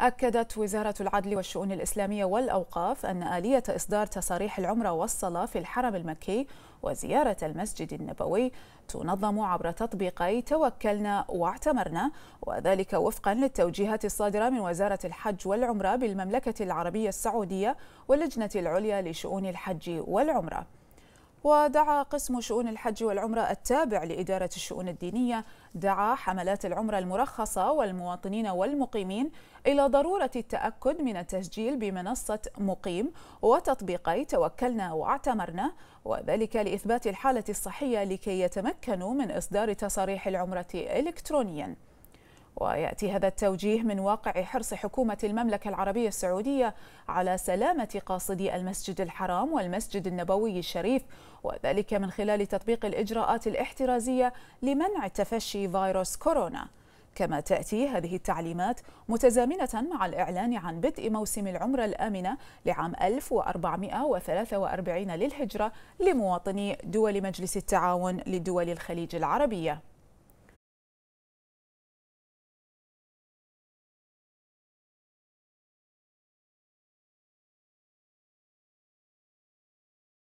أكدت وزارة العدل والشؤون الإسلامية والأوقاف أن آلية إصدار تصاريح العمرة والصلاة في الحرم المكي وزيارة المسجد النبوي تنظم عبر تطبيقي توكلنا واعتمرنا وذلك وفقا للتوجيهات الصادرة من وزارة الحج والعمرة بالمملكة العربية السعودية واللجنة العليا لشؤون الحج والعمرة ودعا قسم شؤون الحج والعمرة التابع لإدارة الشؤون الدينية دعا حملات العمرة المرخصة والمواطنين والمقيمين إلى ضرورة التأكد من التسجيل بمنصة مقيم وتطبيقي توكلنا واعتمرنا وذلك لإثبات الحالة الصحية لكي يتمكنوا من إصدار تصاريح العمرة إلكترونياً ويأتي هذا التوجيه من واقع حرص حكومة المملكة العربية السعودية على سلامة قاصدي المسجد الحرام والمسجد النبوي الشريف وذلك من خلال تطبيق الإجراءات الاحترازية لمنع تفشي فيروس كورونا كما تأتي هذه التعليمات متزامنة مع الإعلان عن بدء موسم العمرة الآمنة لعام 1443 للهجرة لمواطني دول مجلس التعاون لدول الخليج العربية